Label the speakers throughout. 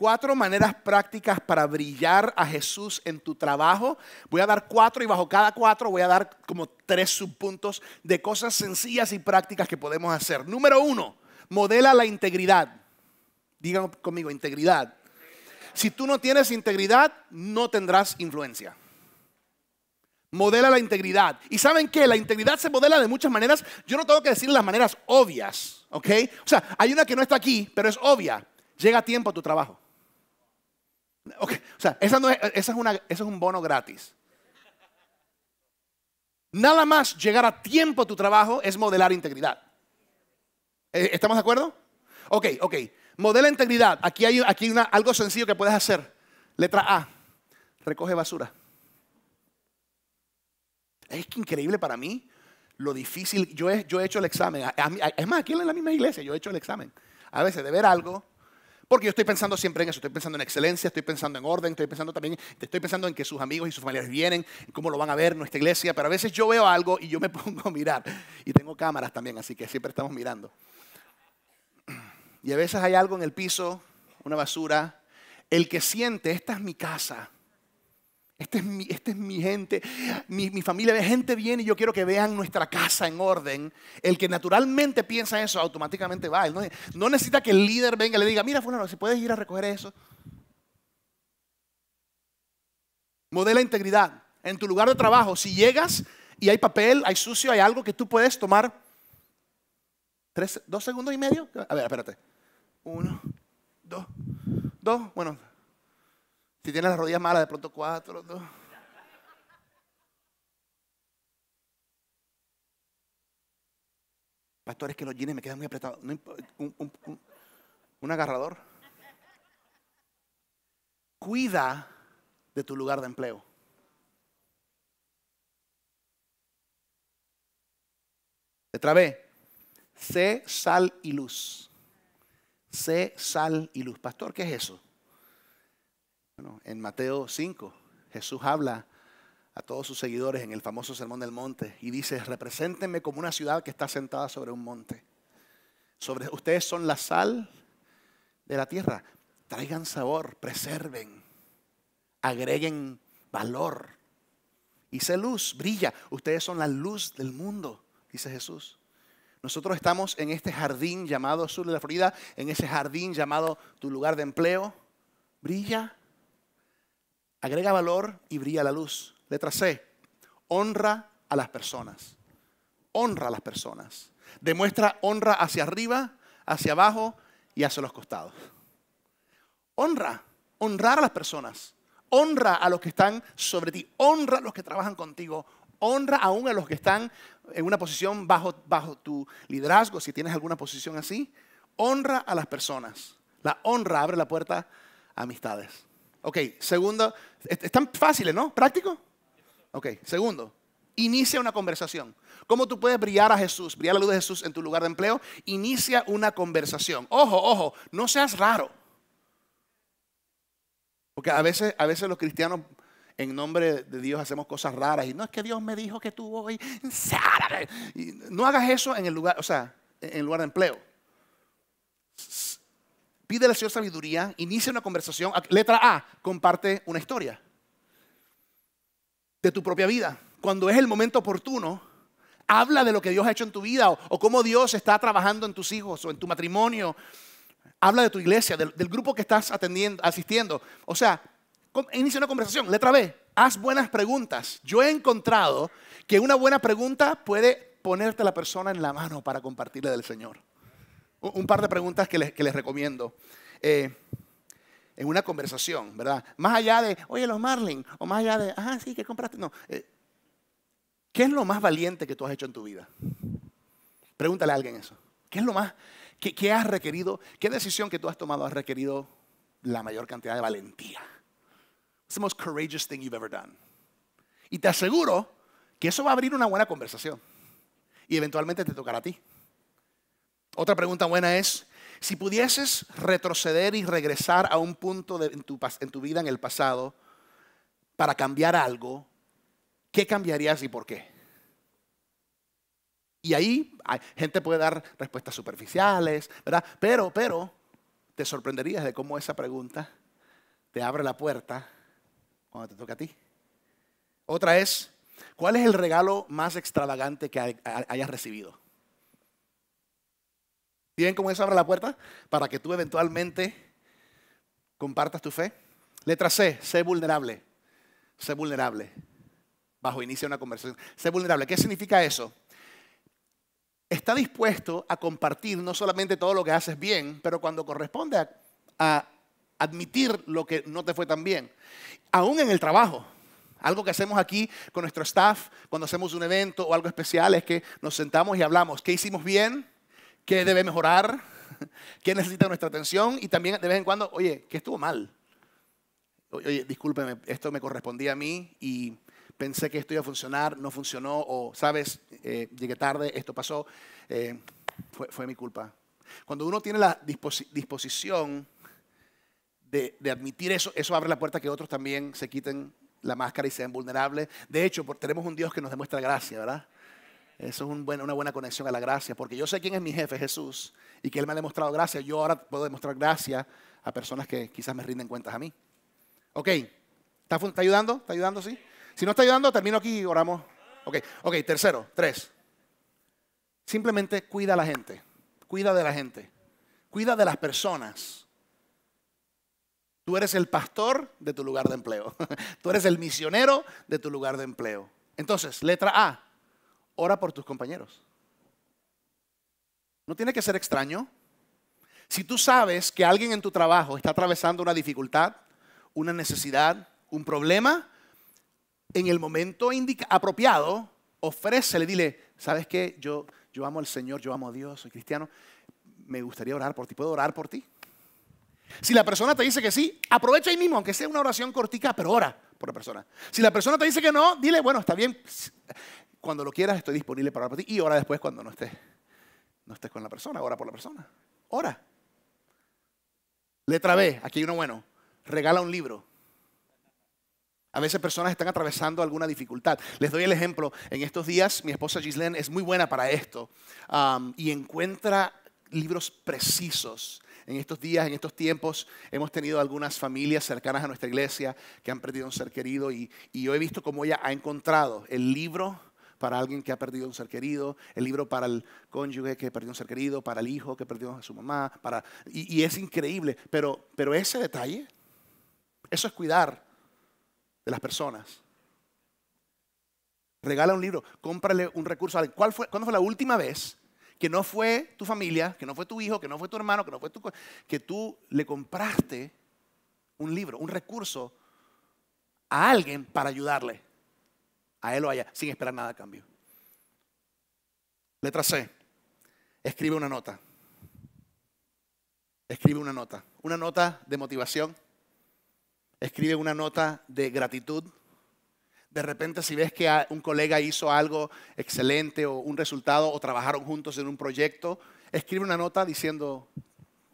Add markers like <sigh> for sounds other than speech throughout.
Speaker 1: cuatro maneras prácticas para brillar a Jesús en tu trabajo. Voy a dar cuatro y bajo cada cuatro voy a dar como tres subpuntos de cosas sencillas y prácticas que podemos hacer. Número uno, modela la integridad. Digan conmigo, integridad. Si tú no tienes integridad, no tendrás influencia. Modela la integridad. Y saben qué? la integridad se modela de muchas maneras. Yo no tengo que decir las maneras obvias, ¿ok? O sea, hay una que no está aquí, pero es obvia. Llega a tiempo a tu trabajo. O sea, esa, es, es un bono gratis. Nada más llegar a tiempo a tu trabajo es modelar integridad. Eh, ¿Estamos de acuerdo? Ok, ok. Modela integridad. Aquí hay, aquí algo sencillo que puedes hacer. Letra A. Recoge basura. Es que increíble para mí lo difícil. Yo yo he hecho el examen. Es más, aquí en la misma iglesia yo he hecho el examen. A veces de ver algo porque yo estoy pensando siempre en eso, estoy pensando en excelencia, estoy pensando en orden, estoy pensando también, estoy pensando en que sus amigos y sus familiares vienen, cómo lo van a ver nuestra iglesia, pero a veces yo veo algo y yo me <laughs> pongo a mirar. Y tengo cámaras también, así que siempre estamos mirando. Y a veces hay algo en el piso, una basura. El que siente, esta es mi casa, este es mi, este es mi gente, mi, familia ve gente viene y yo quiero que vean nuestra casa en orden. El que naturalmente piensa eso automáticamente va. no, necesita que el líder venga y le diga, mira, fulano, si puedes ir a recoger eso. Modela integridad. En tu lugar de trabajo, si llegas y hay papel, hay sucio, hay algo que tú puedes tomar. ¿Tres, dos segundos y medio? A ver, espérate. Uno, dos, dos, bueno, si tienes las rodillas malas, de pronto cuatro, dos. es que los jeans me quedan muy apretados. un, agarrador. Cuida de tu lugar de empleo. Otra vez, sé sal y luz. Sé sal y luz. Pastor, ¿qué es eso? en Mateo 5, Jesús habla a todos sus seguidores en el famoso Sermón del Monte y dice, Representenme como una ciudad que está sentada sobre un monte. Sobre, ustedes son la sal de la tierra. Traigan sabor, preserven, agreguen valor. Y sé luz, brilla. Ustedes son la luz del mundo, dice Jesús. Nosotros estamos en este jardín llamado Sur de la Florida, en ese jardín llamado tu lugar de empleo. Brilla, Agrega valor y brilla la luz. Letra C. Honra a las personas. Honra a las personas. Demuestra honra hacia arriba, hacia abajo y hacia los costados. Honra. Honrar a las personas. Honra a los que están sobre ti. Honra a los que trabajan contigo. Honra aún a los que están en una posición bajo, bajo tu liderazgo, si tienes alguna posición así. Honra a las personas. La honra abre la puerta a amistades. Ok, segundo Están fáciles, ¿no? ¿Práctico? Ok, segundo. Inicia una conversación. ¿Cómo tú puedes brillar a Jesús, brillar la luz de Jesús en tu lugar de empleo? Inicia una conversación. Ojo, ojo, no seas raro. Porque a veces, a veces los cristianos en nombre de Dios hacemos cosas raras. Y no es que Dios me dijo que tú hoy. Y no hagas eso en el lugar, o sea, en el lugar de empleo Pide al Señor sabiduría, inicia una conversación. Letra A, comparte una historia de tu propia vida. Cuando es el momento oportuno, habla de lo que Dios ha hecho en tu vida o, cómo Dios está trabajando en tus hijos o en tu matrimonio. Habla de tu iglesia, del, grupo que estás atendiendo, asistiendo. O sea, inicia una conversación. Letra B, haz buenas preguntas. Yo he encontrado que una buena pregunta puede ponerte a la persona en la mano para compartirle del Señor un par de preguntas que les, recomiendo. Eh, en una conversación, ¿verdad? Más allá de, oye, los Marlin, o más allá de, ah, sí, ¿qué compraste? No. Eh, ¿Qué es lo más valiente que tú has hecho en tu vida? Pregúntale a alguien eso. ¿Qué es lo más, qué, has requerido, qué decisión que tú has tomado has requerido la mayor cantidad de valentía? It's the most courageous thing you've ever done. Y te aseguro que eso va a abrir una buena conversación. Y eventualmente te tocará a ti. Otra pregunta buena es, si pudieses retroceder y regresar a un punto de, en, tu, en tu vida en el pasado para cambiar algo, ¿qué cambiarías y por qué? Y ahí gente puede dar respuestas superficiales, ¿verdad? Pero, pero, te sorprenderías de cómo esa pregunta te abre la puerta cuando te toca a ti. Otra es, ¿cuál es el regalo más extravagante que hayas recibido? Bien, ven cómo eso abre la puerta? Para que tú eventualmente compartas tu fe. Letra C, sé vulnerable. Sé vulnerable. Bajo inicio una conversación. Sé vulnerable. ¿Qué significa eso? Está dispuesto a compartir no solamente todo lo que haces bien, pero cuando corresponde a, admitir lo que no te fue tan bien. Aún en el trabajo. Algo que hacemos aquí con nuestro staff cuando hacemos un evento o algo especial es que nos sentamos y hablamos. ¿Qué hicimos bien? qué debe mejorar, <laughs> qué necesita nuestra atención y también de vez en cuando, oye, ¿qué estuvo mal? Oye, discúlpeme, esto me correspondía a mí y pensé que esto iba a funcionar, no funcionó, o sabes, eh, llegué tarde, esto pasó, eh, fue, mi culpa. Cuando uno tiene la disposición de, de, admitir eso, eso abre la puerta a que otros también se quiten la máscara y sean vulnerables. De hecho, tenemos un Dios que nos demuestra gracia, ¿verdad? Eso es una buena conexión a la gracia, porque yo sé quién es mi jefe, Jesús, y que Él me ha demostrado gracia. Yo ahora puedo demostrar gracia a personas que quizás me rinden cuentas a mí. Ok, ¿está, está ayudando? ¿Está ayudando, sí? Si no está ayudando, termino aquí y oramos. Ok, ok, tercero, tres. Simplemente cuida a la gente, cuida de la gente, cuida de las personas. Tú eres el pastor de tu lugar de empleo. <laughs> Tú eres el misionero de tu lugar de empleo. Entonces, letra A, ora por tus compañeros. No tiene que ser extraño. Si tú sabes que alguien en tu trabajo está atravesando una dificultad, una necesidad, un problema, en el momento apropiado, ofrécele, dile, ¿sabes qué? Yo, yo amo al Señor, yo amo a Dios, soy cristiano, me gustaría orar por ti, ¿puedo orar por ti? Si la persona te dice que sí, aprovecha ahí mismo, aunque sea una oración cortica, pero ora por la persona. Si la persona te dice que no, dile, bueno, está bien, cuando lo quieras, estoy disponible para orar ti. Y ora después cuando no estés, no estés con la persona, ora por la persona. Ora. Letra B, aquí hay uno bueno. Regala un libro. A veces personas están atravesando alguna dificultad. Les doy el ejemplo. En estos días mi esposa Gislene es muy buena para esto um, y encuentra libros precisos. En estos días, en estos tiempos, hemos tenido algunas familias cercanas a nuestra iglesia que han perdido un ser querido y, y yo he visto cómo ella ha encontrado el libro para alguien que ha perdido un ser querido, el libro para el cónyuge que perdió un ser querido, para el hijo que perdió a su mamá, para... y, es increíble, pero, pero ese detalle, eso es cuidar de las personas. Regala un libro, cómprale un recurso ¿Cuándo fue la última vez que no fue tu familia, que no fue tu hijo, que no fue tu hermano, que no fue tu... que tú le compraste un libro, un recurso a alguien para ayudarle? a él o allá, sin esperar nada a cambio. Letra C. Escribe una nota. Escribe una nota. Una nota de motivación. Escribe una nota de gratitud. De repente si ves que un colega hizo algo excelente o un resultado o trabajaron juntos en un proyecto, escribe una nota diciendo,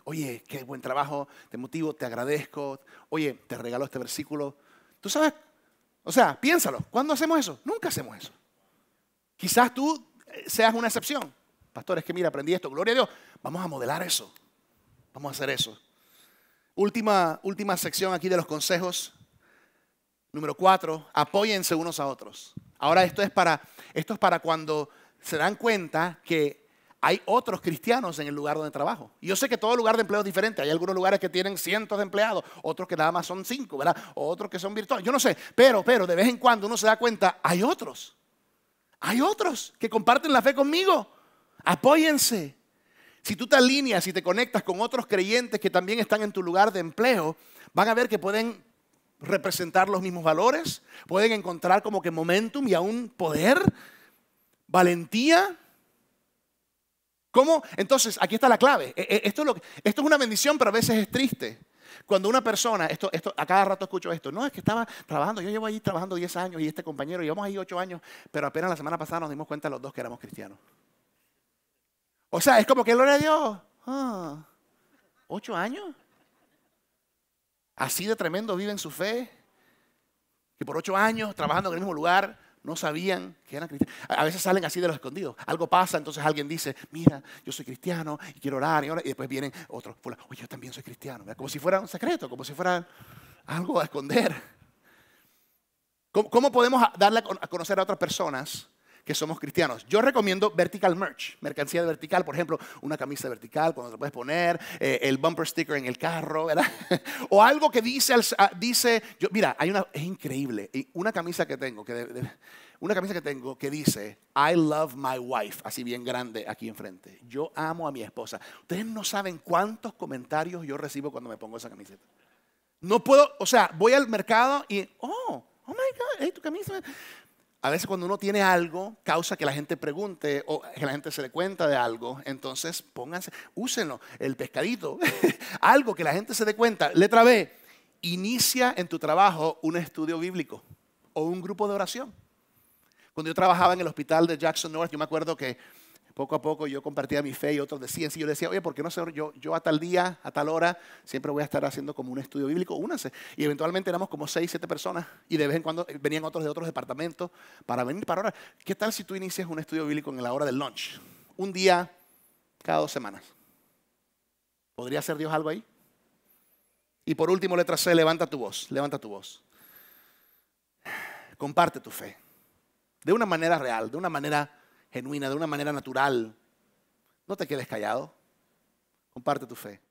Speaker 1: oye, qué buen trabajo, te motivo, te agradezco, oye, te regalo este versículo. Tú sabes o sea, piénsalo, ¿cuándo hacemos eso? Nunca hacemos eso. Quizás tú eh, seas una excepción. Pastor, es que mira, aprendí esto, gloria a Dios. Vamos a modelar eso. Vamos a hacer eso. Última, última sección aquí de los consejos. Número cuatro, apóyense unos a otros. Ahora esto es para, esto es para cuando se dan cuenta que hay otros cristianos en el lugar donde trabajo. Y yo sé que todo lugar de empleo es diferente. Hay algunos lugares que tienen cientos de empleados, otros que nada más son cinco, ¿verdad? otros que son virtuales. Yo no sé, pero, pero de vez en cuando uno se da cuenta, hay otros. Hay otros que comparten la fe conmigo. Apóyense. Si tú te alineas y te conectas con otros creyentes que también están en tu lugar de empleo, van a ver que pueden representar los mismos valores, pueden encontrar como que momentum y aún poder, valentía, ¿Cómo? Entonces, aquí está la clave. E, e, esto es, una bendición, pero a veces es triste. Cuando una persona, esto, a cada rato escucho esto, no es que estaba trabajando, yo llevo ahí trabajando 10 años y este compañero, llevamos ahí 8 años, pero apenas la semana pasada nos dimos cuenta los dos que éramos cristianos. O sea, es como que gloria a Dios. ¿8 ah, ¿Ocho años? Así de tremendo vive en su fe, que por ocho años trabajando en el mismo lugar, no sabían que eran cristianos. A veces salen así de los escondidos. Algo pasa, entonces alguien dice, mira, yo soy cristiano y quiero orar. Y, ahora y después vienen otros, oye, yo también soy cristiano. Como si fuera un secreto, como si fuera algo a esconder. ¿Cómo, podemos darle a conocer a otras personas que somos cristianos. Yo recomiendo vertical merch, mercancía vertical, por ejemplo, una camisa vertical cuando te puedes poner, eh, el bumper sticker en el carro, ¿verdad? <laughs> o algo que dice, ah, dice yo, mira, hay una, es increíble, una camisa que tengo que... una camisa que tengo que dice, I love my wife, así bien grande aquí enfrente. Yo amo a mi esposa. Ustedes no saben cuántos comentarios yo recibo cuando me pongo esa camiseta. No puedo, o sea, voy al mercado y, oh, oh my God, hey, tu camisa. A veces cuando uno tiene algo, causa que la gente pregunte o que la gente se dé cuenta de algo. Entonces, pónganse, úsenlo, el pescadito, <laughs> algo que la gente se dé cuenta. Letra B, inicia en tu trabajo un estudio bíblico o un grupo de oración. Cuando yo trabajaba en el hospital de Jackson North, yo me acuerdo que poco a poco yo compartía mi fe y otros decían, sí, yo decía, oye, ¿por qué no, sé Yo, yo a tal día, a tal hora, siempre voy a estar haciendo como un estudio bíblico, únanse. Y eventualmente éramos como seis, siete personas y de vez en cuando venían otros de otros departamentos para venir para ahora. ¿Qué tal si tú inicias un estudio bíblico en la hora del lunch? Un día cada dos semanas. ¿Podría hacer Dios algo ahí? Y por último, letra C, levanta tu voz, levanta tu voz. Comparte tu fe. De una manera real, de una manera genuina, de una manera natural. No te quedes callado. Comparte tu fe.